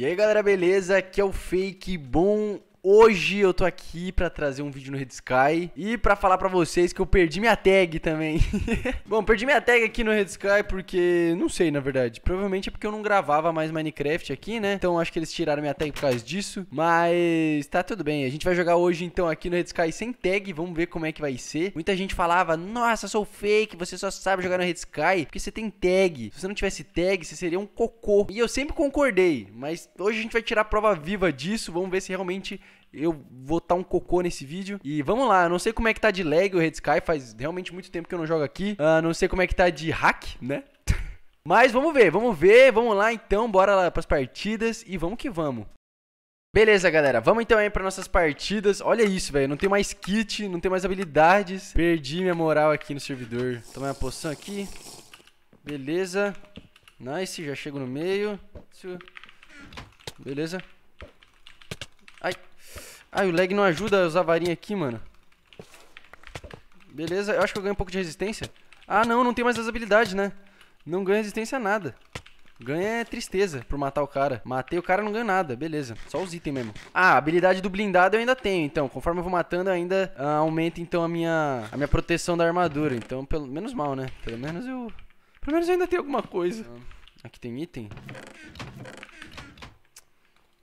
E aí galera, beleza? Aqui é o Fake Boom Hoje eu tô aqui para trazer um vídeo no Red Sky e para falar para vocês que eu perdi minha tag também. Bom, perdi minha tag aqui no Red Sky porque não sei, na verdade. Provavelmente é porque eu não gravava mais Minecraft aqui, né? Então acho que eles tiraram minha tag por causa disso, mas tá tudo bem. A gente vai jogar hoje então aqui no Red Sky sem tag, vamos ver como é que vai ser. Muita gente falava: "Nossa, sou fake, você só sabe jogar no Red Sky porque você tem tag. Se você não tivesse tag, você seria um cocô". E eu sempre concordei, mas hoje a gente vai tirar a prova viva disso, vamos ver se realmente eu vou estar tá um cocô nesse vídeo. E vamos lá, eu não sei como é que tá de lag o Red Sky, faz realmente muito tempo que eu não jogo aqui. Uh, não sei como é que tá de hack, né? Mas vamos ver, vamos ver, vamos lá então, bora lá pras partidas e vamos que vamos. Beleza, galera. Vamos então aí para nossas partidas. Olha isso, velho. Não tem mais kit, não tem mais habilidades. Perdi minha moral aqui no servidor. Tomar uma poção aqui. Beleza. Nice, já chego no meio. Beleza. Ai, o lag não ajuda a usar a varinha aqui, mano. Beleza, eu acho que eu ganho um pouco de resistência. Ah, não, não tem mais as habilidades, né? Não ganha resistência a nada. Ganha é tristeza por matar o cara. Matei o cara, não ganho nada. Beleza. Só os itens mesmo. Ah, a habilidade do blindado eu ainda tenho, então. Conforme eu vou matando, ainda uh, aumenta, então, a minha, a minha proteção da armadura. Então, pelo menos mal, né? Pelo menos eu... Pelo menos eu ainda tenho alguma coisa. Aqui tem item.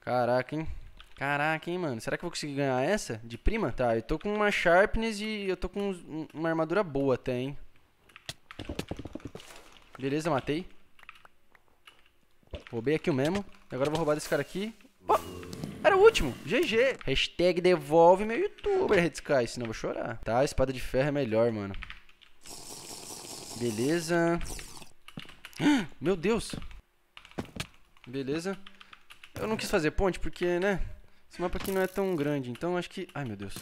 Caraca, hein? Caraca, hein, mano. Será que eu vou conseguir ganhar essa? De prima? Tá, eu tô com uma Sharpness e eu tô com uma armadura boa até, hein. Beleza, matei. Roubei aqui o mesmo. Agora eu vou roubar desse cara aqui. Oh, era o último. GG. Hashtag devolve meu youtuber, Red Sky. Senão eu vou chorar. Tá, espada de ferro é melhor, mano. Beleza. Meu Deus. Beleza. Eu não quis fazer ponte porque, né? Esse mapa aqui não é tão grande, então acho que... Ai, meu Deus.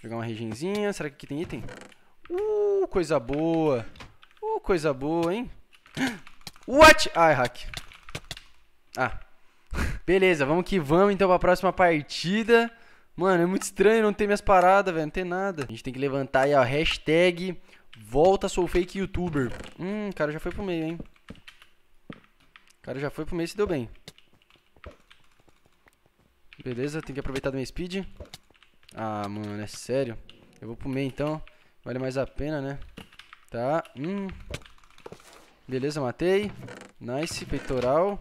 pegar uma regenzinha. Será que aqui tem item? Uh, coisa boa. Uh, coisa boa, hein? What? Ai, ah, hack. Ah. Beleza, vamos que vamos então pra próxima partida. Mano, é muito estranho não ter minhas paradas, velho. Não ter nada. A gente tem que levantar aí, ó. Hashtag volta sou fake youtuber. Hum, o cara já foi pro meio, hein? O cara já foi pro meio e se deu bem. Beleza, tem que aproveitar da minha speed. Ah, mano, é sério. Eu vou pro meio então. Vale mais a pena, né? Tá. Hum. Beleza, matei. Nice, peitoral.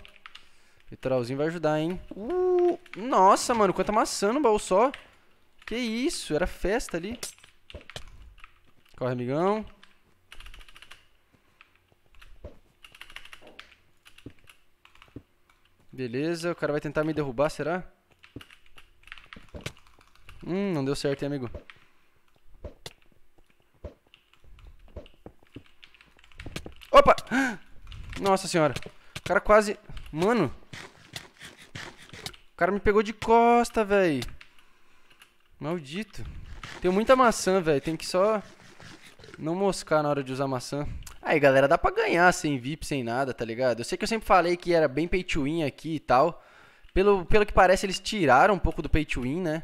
Peitoralzinho vai ajudar, hein? Uh, nossa, mano, quanta maçã no baú só. Que isso, era festa ali. Corre, amigão. Beleza, o cara vai tentar me derrubar, será? Hum, não deu certo, hein, amigo? Opa! Nossa senhora. O cara quase... Mano. O cara me pegou de costa, velho. Maldito. Tenho muita maçã, velho. Tem que só não moscar na hora de usar maçã. Aí, galera, dá pra ganhar sem VIP, sem nada, tá ligado? Eu sei que eu sempre falei que era bem pay to win aqui e tal. Pelo, pelo que parece, eles tiraram um pouco do pay to win, né?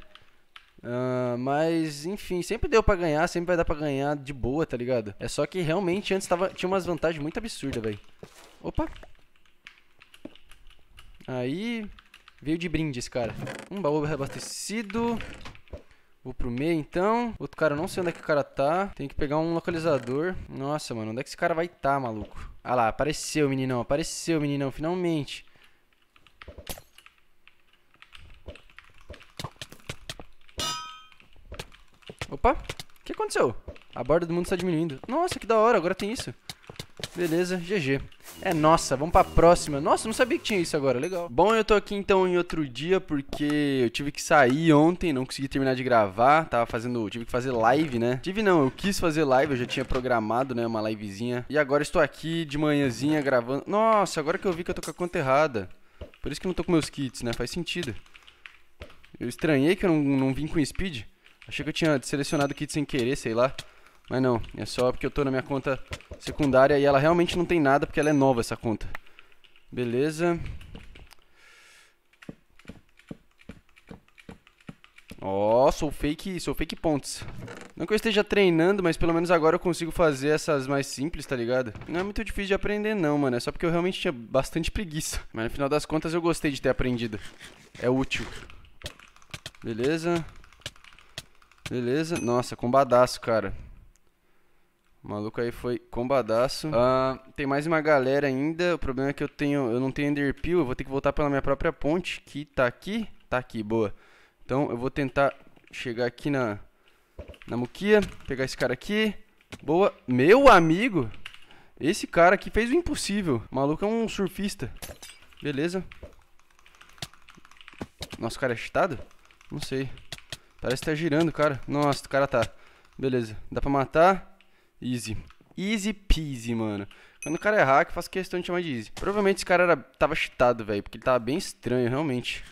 Uh, mas, enfim, sempre deu para ganhar, sempre vai dar pra ganhar de boa, tá ligado? É só que realmente antes tava, tinha umas vantagens muito absurdas, velho. Opa! Aí, veio de brinde esse cara. Um baú reabastecido. Vou pro meio, então. Outro cara, eu não sei onde é que o cara tá. Tem que pegar um localizador. Nossa, mano, onde é que esse cara vai tá, maluco? Ah lá, apareceu, meninão. Apareceu, meninão, finalmente. Opa, o que aconteceu? A borda do mundo está diminuindo. Nossa, que da hora, agora tem isso. Beleza, GG. É nossa, vamos pra próxima. Nossa, não sabia que tinha isso agora, legal. Bom, eu tô aqui então em outro dia porque eu tive que sair ontem, não consegui terminar de gravar, tava fazendo, tive que fazer live, né? Tive não, eu quis fazer live, eu já tinha programado, né, uma livezinha. E agora estou aqui de manhãzinha gravando. Nossa, agora que eu vi que eu tô com a conta errada. Por isso que eu não tô com meus kits, né? Faz sentido. Eu estranhei que eu não, não vim com speed. Achei que eu tinha selecionado o kit sem querer, sei lá. Mas não, é só porque eu tô na minha conta secundária e ela realmente não tem nada porque ela é nova essa conta. Beleza. Ó, oh, sou fake, sou fake pontes. Não que eu esteja treinando, mas pelo menos agora eu consigo fazer essas mais simples, tá ligado? Não é muito difícil de aprender não, mano, é só porque eu realmente tinha bastante preguiça. Mas no final das contas eu gostei de ter aprendido. É útil. Beleza. Beleza. Nossa, combadaço, cara. O maluco aí foi combadaço. Ah, tem mais uma galera ainda. O problema é que eu tenho, eu não tenho enderpeel. Eu vou ter que voltar pela minha própria ponte, que tá aqui. Tá aqui, boa. Então eu vou tentar chegar aqui na, na muquia. Pegar esse cara aqui. Boa. Meu amigo! Esse cara aqui fez o impossível. O maluco é um surfista. Beleza. Nosso cara é cheatado? Não sei. Parece que tá girando, cara. Nossa, o cara tá. Beleza. Dá pra matar. Easy. Easy peasy, mano. Quando o cara é hack, faço questão de chamar de easy. Provavelmente esse cara era, tava cheatado, velho. Porque ele tava bem estranho, realmente.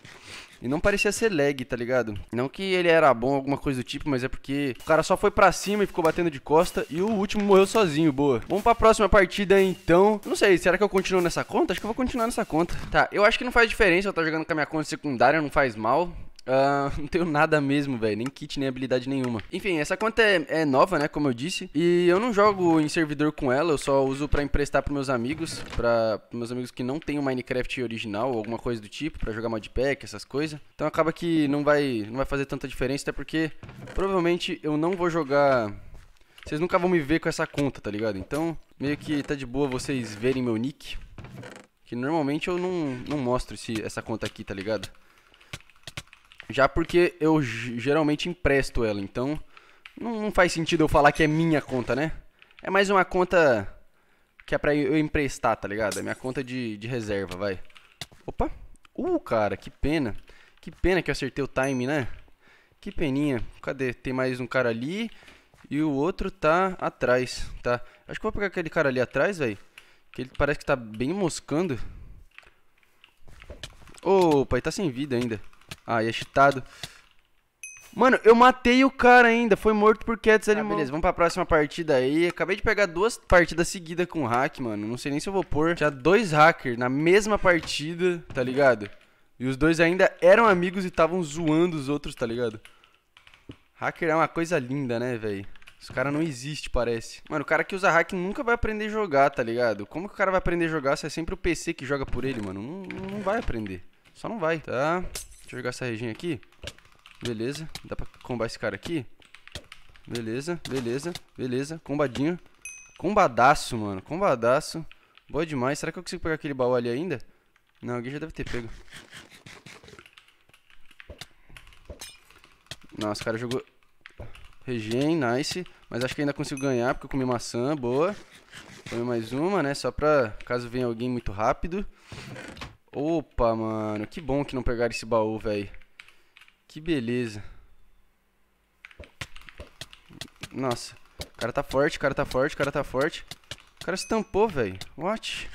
E não parecia ser lag, tá ligado? Não que ele era bom, alguma coisa do tipo, mas é porque o cara só foi pra cima e ficou batendo de costa. E o último morreu sozinho, boa. Vamos pra próxima partida, então. Não sei, será que eu continuo nessa conta? Acho que eu vou continuar nessa conta. Tá, eu acho que não faz diferença eu estar tá jogando com a minha conta secundária, não faz mal. Uh, não tenho nada mesmo, velho. Nem kit, nem habilidade nenhuma. Enfim, essa conta é, é, nova, né? Como eu disse. E eu não jogo em servidor com ela. Eu só uso pra emprestar pros meus amigos. Pra meus amigos que não tem o Minecraft original ou alguma coisa do tipo. Pra jogar modpack, essas coisas. Então acaba que não vai, não vai fazer tanta diferença. Até porque provavelmente eu não vou jogar... Vocês nunca vão me ver com essa conta, tá ligado? Então meio que tá de boa vocês verem meu nick. Que normalmente eu não, não mostro esse, essa conta aqui, tá ligado? Já porque eu geralmente empresto ela, então não, não faz sentido eu falar que é minha conta, né? É mais uma conta que é pra eu emprestar, tá ligado? É minha conta de, de reserva, vai. Opa! Uh, cara, que pena. Que pena que eu acertei o time, né? Que peninha. Cadê? Tem mais um cara ali e o outro tá atrás, tá? Acho que vou pegar aquele cara ali atrás, velho. Que ele parece que tá bem moscando. Opa, ele tá sem vida ainda. Ah, ia chutado. Mano, eu matei o cara ainda. Foi morto por Cats ah, Animal. beleza, vamos pra próxima partida aí. Acabei de pegar duas partidas seguidas com hack, mano. Não sei nem se eu vou pôr. Tinha dois hackers na mesma partida, tá ligado? E os dois ainda eram amigos e estavam zoando os outros, tá ligado? Hacker é uma coisa linda, né, velho? Os caras não existe, parece. Mano, o cara que usa hack nunca vai aprender a jogar, tá ligado? Como que o cara vai aprender a jogar se é sempre o PC que joga por ele, mano? Não, não vai aprender. Só não vai, tá? Deixa eu jogar essa reginha aqui. Beleza. Dá pra combar esse cara aqui. Beleza, beleza, beleza. Combadinho. Combadaço, mano. Combadaço. Boa demais. Será que eu consigo pegar aquele baú ali ainda? Não, alguém já deve ter pego. Nossa, o cara jogou... Regen, nice. Mas acho que ainda consigo ganhar, porque eu comi maçã, boa. Comi mais uma, né? Só pra caso venha alguém muito rápido. Opa, mano. Que bom que não pegaram esse baú, velho. Que beleza. Nossa. O cara tá forte, o cara tá forte, o cara tá forte. O cara se tampou, velho. What?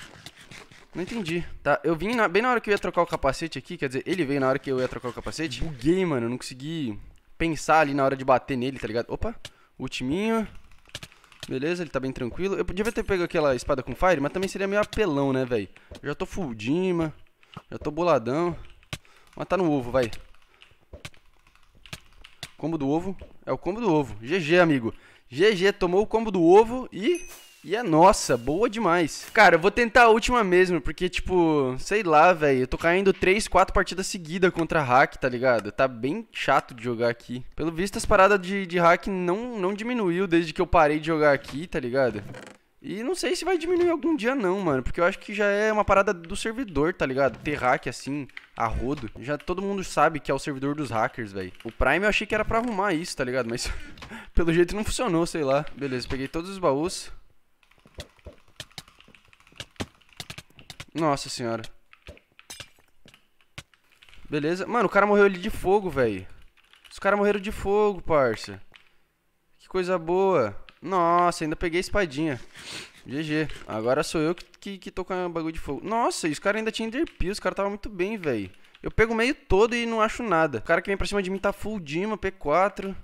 Não entendi. Tá, eu vim na, bem na hora que eu ia trocar o capacete aqui, quer dizer, ele veio na hora que eu ia trocar o capacete. Buguei, mano. Eu não consegui pensar ali na hora de bater nele, tá ligado? Opa. Ultiminho. Beleza, ele tá bem tranquilo. Eu podia ter pego aquela espada com fire, mas também seria meio apelão, né, velho? Já tô full Dima. Já tô boladão. Mas tá no ovo, vai. Combo do ovo. É o combo do ovo. GG, amigo. GG, tomou o combo do ovo e... E é nossa, boa demais. Cara, eu vou tentar a última mesmo, porque, tipo, sei lá, velho. Eu tô caindo 3, 4 partidas seguidas contra hack, tá ligado? Tá bem chato de jogar aqui. Pelo visto, as paradas de, de hack não, não diminuiu desde que eu parei de jogar aqui, tá ligado? E não sei se vai diminuir algum dia não, mano, porque eu acho que já é uma parada do servidor, tá ligado? Ter hack assim, a rodo. Já todo mundo sabe que é o servidor dos hackers, velho. O Prime eu achei que era pra arrumar isso, tá ligado? Mas pelo jeito não funcionou, sei lá. Beleza, peguei todos os baús. Nossa senhora. Beleza. Mano, o cara morreu ali de fogo, velho. Os caras morreram de fogo, parça. Que coisa boa. Nossa, ainda peguei a espadinha. GG. Agora sou eu que, que, que tô com o bagulho de fogo. Nossa, e os caras ainda tinham enderpeel. Os caras tava muito bem, velho. Eu pego o meio todo e não acho nada. O cara que vem pra cima de mim tá full Dima, P4.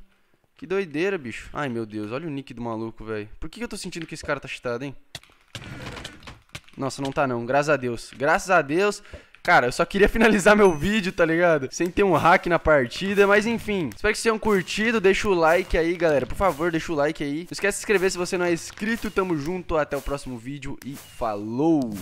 Que doideira, bicho. Ai, meu Deus. Olha o nick do maluco, velho. Por que, que eu tô sentindo que esse cara tá cheatado, hein? Nossa, não tá não. Graças a Deus. Graças a Deus. Cara, eu só queria finalizar meu vídeo, tá ligado? Sem ter um hack na partida, mas enfim. Espero que vocês tenham curtido, deixa o like aí, galera. Por favor, deixa o like aí. Não esquece de se inscrever se você não é inscrito. Tamo junto, até o próximo vídeo e falou!